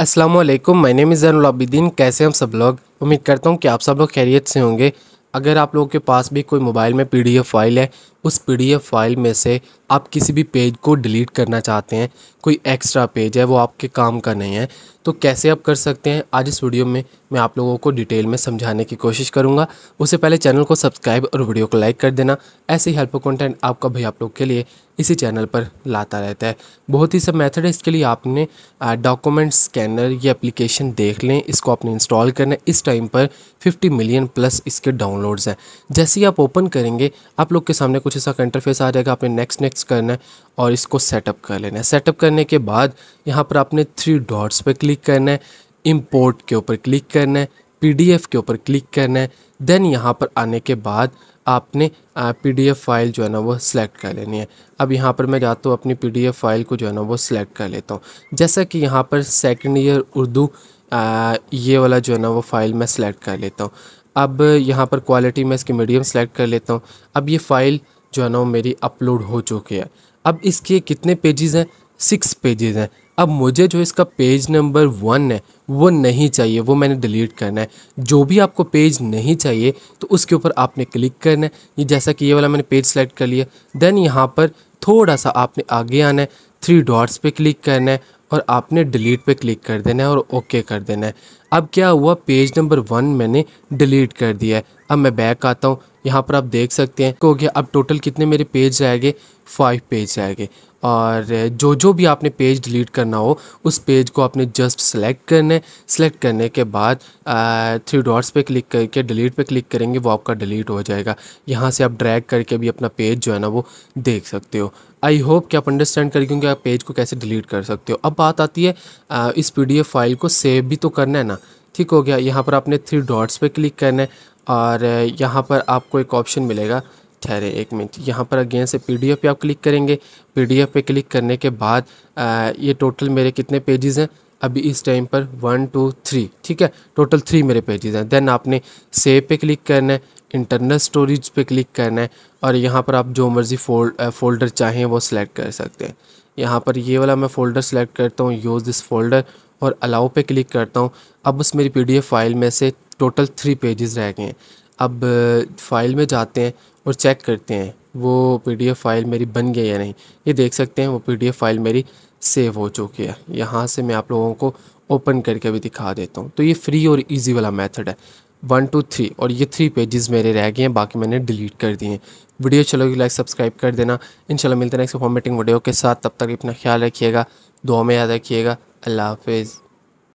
अस्सलाम वालेकुम my name is Zainul Abidin कैसे हम सब लोग उम्मीद करता हूँ कि आप सब लोग खैरियत से होंगे अगर आप लोगों के पास भी कोई मोबाइल में पीडीएफ फाइल है उस पीडीएफ फाइल में से आप किसी भी पेज को डिलीट करना चाहते हैं कोई एक्स्ट्रा पेज है वो आपके काम का नहीं है तो कैसे आप कर सकते हैं आज इस वीडियो में मैं आप लोगों को डिटेल में समझाने की कोशिश करूँगा उससे पहले चैनल को सब्सक्राइब और वीडियो को लाइक कर देना ऐसे ही हेल्पफुल कंटेंट आपका भाई आप लोग के लिए इसी चैनल पर लाता रहता है बहुत ही सब मेथड है इसके लिए आपने डॉक्यूमेंट स्कैनर या एप्लीकेशन देख लें इसको आपने इंस्टॉल करना है इस टाइम पर 50 मिलियन प्लस इसके डाउनलोड्स हैं जैसे ही आप ओपन करेंगे आप लोग के सामने कुछ कुछ ऐसा इंटरफेस आ जाएगा आपने नेक्स्ट नेक्स्ट करना है और इसको सेटअप कर लेना है सेटअप करने के बाद यहाँ पर आपने थ्री डॉट्स पर क्लिक करना है इम्पोर्ट के ऊपर क्लिक करना है पीडीएफ के ऊपर क्लिक करना है देन यहाँ पर आने के बाद आपने पीडीएफ फ़ाइल जो है ना वो सिलेक्ट कर लेनी है अब यहाँ पर मैं जाता हूँ अपनी पीडीएफ फ़ाइल को जो है ना वो सिलेक्ट कर लेता हूँ जैसा कि यहाँ पर सेकंड ईयर उर्दू ये वाला जो है ना वो फ़ाइल मैं सिलेक्ट कर लेता हूँ अब यहाँ पर क्वालिटी मैं इसकी मीडियम सेलेक्ट कर लेता हूँ अब ये फ़ाइल जो है ना वो मेरी अपलोड हो चुकी है अब इसके कितने पेजेस हैं सिक्स पेजेस हैं अब मुझे जो इसका पेज नंबर वन है वो नहीं चाहिए वो मैंने डिलीट करना है जो भी आपको पेज नहीं चाहिए तो उसके ऊपर आपने क्लिक करना है ये जैसा कि ये वाला मैंने पेज सेलेक्ट कर लिया देन यहाँ पर थोड़ा सा आपने आगे आना है थ्री डॉट्स पे क्लिक करना है और आपने डिलीट पे क्लिक कर देना है और ओके कर देना है अब क्या हुआ पेज नंबर वन मैंने डिलीट कर दिया है अब मैं बैक आता हूँ यहाँ पर आप देख सकते हैं हो गया अब टोटल कितने मेरे पेज रह गए फाइव पेज रह गए और जो जो भी आपने पेज डिलीट करना हो उस पेज को आपने जस्ट सेलेक्ट करना है सेलेक्ट करने के बाद थ्री डॉट्स पे क्लिक करके डिलीट पे क्लिक करेंगे वो आपका डिलीट हो जाएगा यहाँ से आप ड्रैग करके भी अपना पेज जो है ना वो देख सकते हो आई होप कि आप अंडरस्टैंड कर क्योंकि आप पेज को कैसे डिलीट कर सकते हो अब बात आती है आ, इस पी फाइल को सेव भी तो करना है ना ठीक हो गया यहाँ पर आपने थ्री डॉट्स पे क्लिक करना है और यहाँ पर आपको एक ऑप्शन मिलेगा ठहरे एक मिनट यहाँ पर अगेन से पी डी एफ़ पे आप क्लिक करेंगे पी डी एफ़ पे क्लिक करने के बाद आ, ये टोटल मेरे कितने पेजेस हैं अभी इस टाइम पर वन टू थ्री ठीक है टोटल थ्री मेरे पेजेस हैं देन आपने सेव पे क्लिक करना है इंटरनल स्टोरेज पे क्लिक करना है और यहाँ पर आप जो मर्ज़ी फोल्ड फोल्डर चाहें वो सिलेक्ट कर सकते हैं यहाँ पर ये वाला मैं फ़ोल्डर सेलेक्ट करता हूँ यूज़ दिस फोल्डर और अलाउ पे क्लिक करता हूँ अब उस मेरी पी फाइल में से टोटल थ्री पेजेस रह गए हैं अब फाइल में जाते हैं और चेक करते हैं वो पी फाइल मेरी बन गई या नहीं ये देख सकते हैं वो पी फाइल मेरी सेव हो चुकी है यहाँ से मैं आप लोगों को ओपन करके भी दिखा देता हूँ तो ये फ्री और इजी वाला मेथड है वन टू थ्री और ये थ्री पेजेस मेरे रह गए हैं बाकी मैंने डिलीट कर दिए हैं वीडियो चलो कि लाइक सब्सक्राइब कर देना इंशाल्लाह मिलते हैं नेक्स्ट फॉर्मेटिंग वीडियो के साथ तब तक अपना ख्याल रखिएगा दुआ में याद रखिएगा अल्लाह हाफिज़